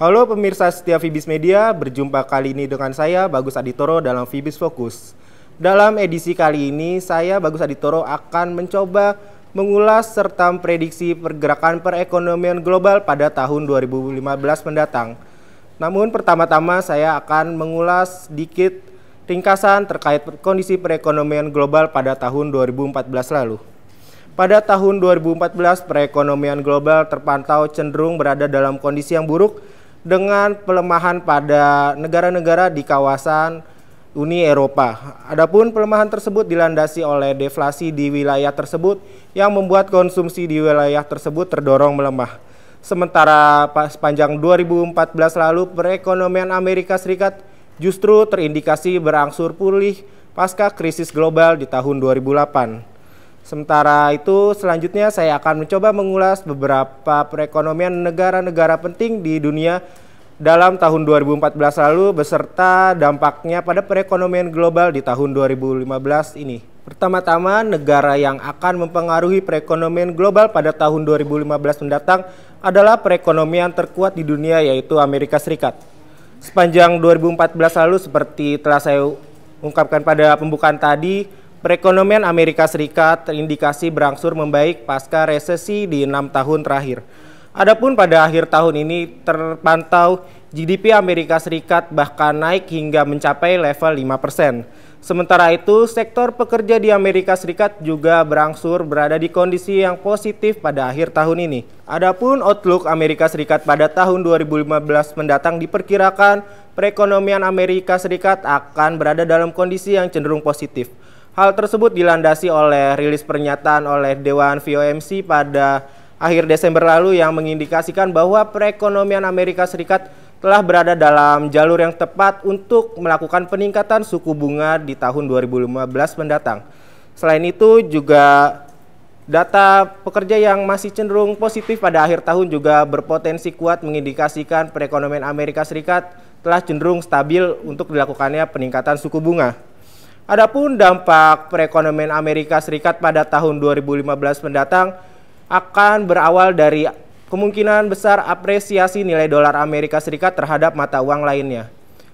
Halo pemirsa setia Vibis Media, berjumpa kali ini dengan saya Bagus Aditoro dalam Vibis Fokus. Dalam edisi kali ini, saya Bagus Aditoro akan mencoba mengulas serta prediksi pergerakan perekonomian global pada tahun 2015 mendatang. Namun pertama-tama saya akan mengulas sedikit ringkasan terkait kondisi perekonomian global pada tahun 2014 lalu. Pada tahun 2014, perekonomian global terpantau cenderung berada dalam kondisi yang buruk dengan pelemahan pada negara-negara di kawasan Uni Eropa. Adapun pelemahan tersebut dilandasi oleh deflasi di wilayah tersebut yang membuat konsumsi di wilayah tersebut terdorong melemah. Sementara sepanjang 2014 lalu perekonomian Amerika Serikat justru terindikasi berangsur pulih pasca krisis global di tahun 2008. Sementara itu, selanjutnya saya akan mencoba mengulas beberapa perekonomian negara-negara penting di dunia dalam tahun 2014 lalu beserta dampaknya pada perekonomian global di tahun 2015 ini. Pertama-tama, negara yang akan mempengaruhi perekonomian global pada tahun 2015 mendatang adalah perekonomian terkuat di dunia yaitu Amerika Serikat. Sepanjang 2014 lalu seperti telah saya ungkapkan pada pembukaan tadi, Perekonomian Amerika Serikat terindikasi berangsur membaik pasca resesi di enam tahun terakhir. Adapun pada akhir tahun ini terpantau GDP Amerika Serikat bahkan naik hingga mencapai level 5%. Sementara itu, sektor pekerja di Amerika Serikat juga berangsur berada di kondisi yang positif pada akhir tahun ini. Adapun outlook Amerika Serikat pada tahun 2015 mendatang diperkirakan perekonomian Amerika Serikat akan berada dalam kondisi yang cenderung positif. Hal tersebut dilandasi oleh rilis pernyataan oleh Dewan VOMC pada akhir Desember lalu yang mengindikasikan bahwa perekonomian Amerika Serikat telah berada dalam jalur yang tepat untuk melakukan peningkatan suku bunga di tahun 2015 mendatang. Selain itu juga data pekerja yang masih cenderung positif pada akhir tahun juga berpotensi kuat mengindikasikan perekonomian Amerika Serikat telah cenderung stabil untuk dilakukannya peningkatan suku bunga. Adapun dampak perekonomian Amerika Serikat pada tahun 2015 mendatang akan berawal dari kemungkinan besar apresiasi nilai dolar Amerika Serikat terhadap mata uang lainnya.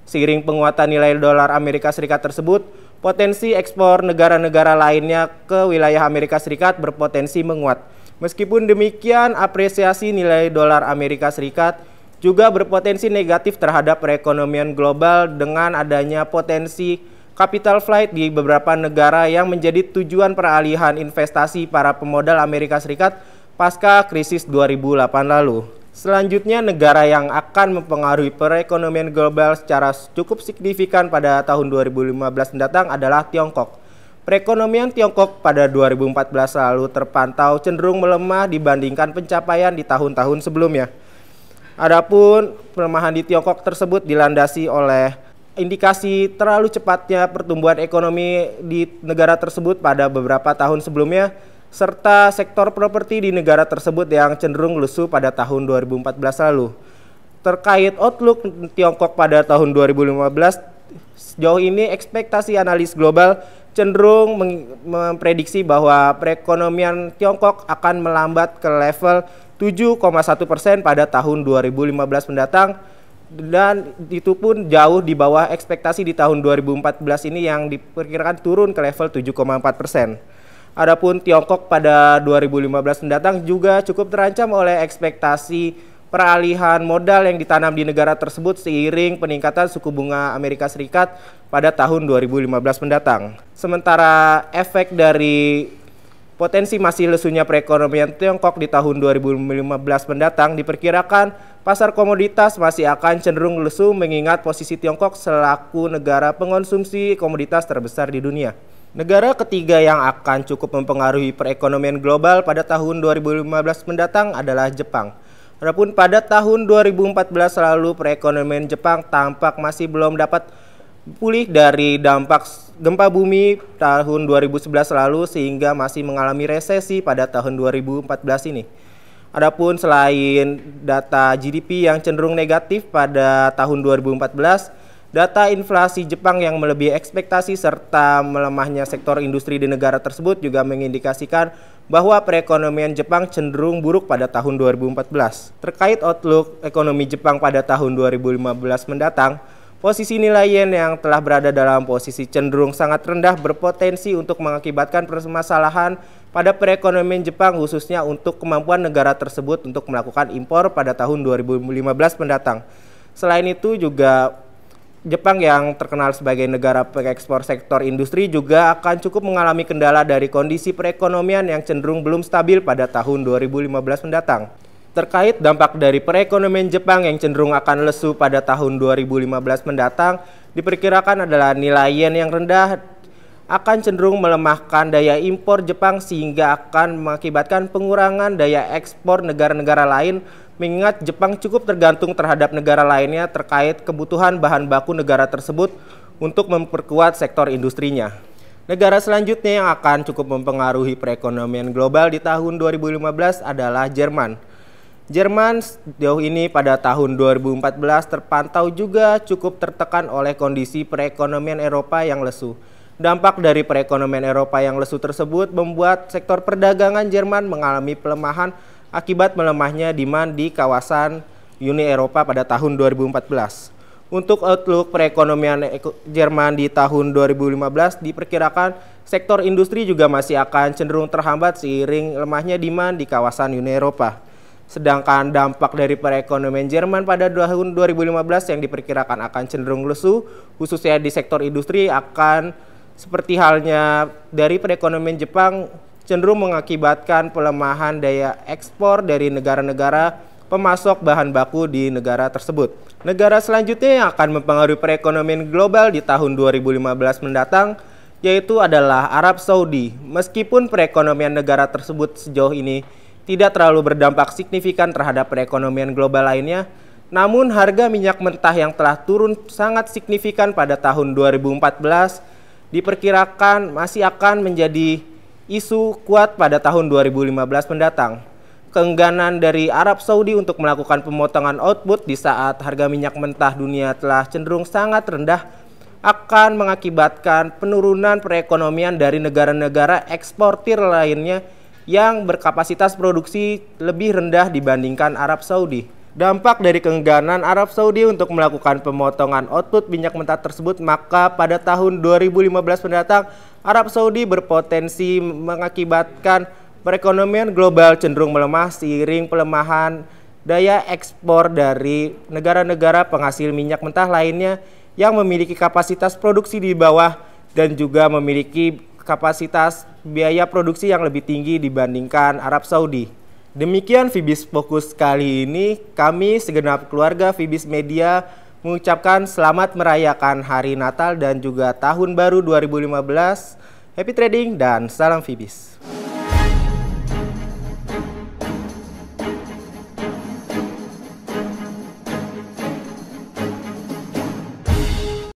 Seiring penguatan nilai dolar Amerika Serikat tersebut, potensi ekspor negara-negara lainnya ke wilayah Amerika Serikat berpotensi menguat. Meskipun demikian, apresiasi nilai dolar Amerika Serikat juga berpotensi negatif terhadap perekonomian global dengan adanya potensi capital flight di beberapa negara yang menjadi tujuan peralihan investasi para pemodal Amerika Serikat pasca krisis 2008 lalu. Selanjutnya, negara yang akan mempengaruhi perekonomian global secara cukup signifikan pada tahun 2015 mendatang adalah Tiongkok. Perekonomian Tiongkok pada 2014 lalu terpantau cenderung melemah dibandingkan pencapaian di tahun-tahun sebelumnya. Adapun pelemahan di Tiongkok tersebut dilandasi oleh indikasi terlalu cepatnya pertumbuhan ekonomi di negara tersebut pada beberapa tahun sebelumnya serta sektor properti di negara tersebut yang cenderung lesu pada tahun 2014 lalu. Terkait outlook Tiongkok pada tahun 2015, sejauh ini ekspektasi analis global cenderung memprediksi bahwa perekonomian Tiongkok akan melambat ke level 7,1 pada tahun 2015 mendatang dan itu pun jauh di bawah ekspektasi di tahun 2014 ini yang diperkirakan turun ke level 7,4 persen. Adapun Tiongkok pada 2015 mendatang juga cukup terancam oleh ekspektasi peralihan modal yang ditanam di negara tersebut seiring peningkatan suku bunga Amerika Serikat pada tahun 2015 mendatang. Sementara efek dari Potensi masih lesunya perekonomian Tiongkok di tahun 2015 mendatang diperkirakan pasar komoditas masih akan cenderung lesu mengingat posisi Tiongkok selaku negara pengonsumsi komoditas terbesar di dunia. Negara ketiga yang akan cukup mempengaruhi perekonomian global pada tahun 2015 mendatang adalah Jepang. Adapun pada tahun 2014 lalu perekonomian Jepang tampak masih belum dapat pulih dari dampak gempa bumi tahun 2011 lalu sehingga masih mengalami resesi pada tahun 2014 ini. Adapun selain data GDP yang cenderung negatif pada tahun 2014, data inflasi Jepang yang melebihi ekspektasi serta melemahnya sektor industri di negara tersebut juga mengindikasikan bahwa perekonomian Jepang cenderung buruk pada tahun 2014. Terkait outlook ekonomi Jepang pada tahun 2015 mendatang, Posisi nilai yen yang telah berada dalam posisi cenderung sangat rendah berpotensi untuk mengakibatkan permasalahan pada perekonomian Jepang khususnya untuk kemampuan negara tersebut untuk melakukan impor pada tahun 2015 mendatang. Selain itu juga Jepang yang terkenal sebagai negara pengekspor sektor industri juga akan cukup mengalami kendala dari kondisi perekonomian yang cenderung belum stabil pada tahun 2015 mendatang. Terkait dampak dari perekonomian Jepang yang cenderung akan lesu pada tahun 2015 mendatang, diperkirakan adalah nilai yen yang rendah akan cenderung melemahkan daya impor Jepang sehingga akan mengakibatkan pengurangan daya ekspor negara-negara lain mengingat Jepang cukup tergantung terhadap negara lainnya terkait kebutuhan bahan baku negara tersebut untuk memperkuat sektor industrinya. Negara selanjutnya yang akan cukup mempengaruhi perekonomian global di tahun 2015 adalah Jerman. Jerman sejauh ini pada tahun 2014 terpantau juga cukup tertekan oleh kondisi perekonomian Eropa yang lesu. Dampak dari perekonomian Eropa yang lesu tersebut membuat sektor perdagangan Jerman mengalami pelemahan akibat melemahnya demand di kawasan Uni Eropa pada tahun 2014. Untuk outlook perekonomian Jerman di tahun 2015 diperkirakan sektor industri juga masih akan cenderung terhambat seiring lemahnya demand di kawasan Uni Eropa. Sedangkan dampak dari perekonomian Jerman pada tahun 2015 yang diperkirakan akan cenderung lesu, khususnya di sektor industri akan seperti halnya dari perekonomian Jepang cenderung mengakibatkan pelemahan daya ekspor dari negara-negara pemasok bahan baku di negara tersebut. Negara selanjutnya yang akan mempengaruhi perekonomian global di tahun 2015 mendatang yaitu adalah Arab Saudi. Meskipun perekonomian negara tersebut sejauh ini tidak terlalu berdampak signifikan terhadap perekonomian global lainnya, namun harga minyak mentah yang telah turun sangat signifikan pada tahun 2014 diperkirakan masih akan menjadi isu kuat pada tahun 2015 mendatang. Keengganan dari Arab Saudi untuk melakukan pemotongan output di saat harga minyak mentah dunia telah cenderung sangat rendah akan mengakibatkan penurunan perekonomian dari negara-negara eksportir lainnya yang berkapasitas produksi lebih rendah dibandingkan Arab Saudi. Dampak dari keengganan Arab Saudi untuk melakukan pemotongan output minyak mentah tersebut, maka pada tahun 2015 mendatang Arab Saudi berpotensi mengakibatkan perekonomian global cenderung melemah seiring pelemahan daya ekspor dari negara-negara penghasil minyak mentah lainnya yang memiliki kapasitas produksi di bawah dan juga memiliki kapasitas biaya produksi yang lebih tinggi dibandingkan Arab Saudi. Demikian Vibis Fokus kali ini, kami segenap keluarga Vibis Media mengucapkan selamat merayakan Hari Natal dan juga Tahun Baru 2015. Happy Trading dan salam Vibis.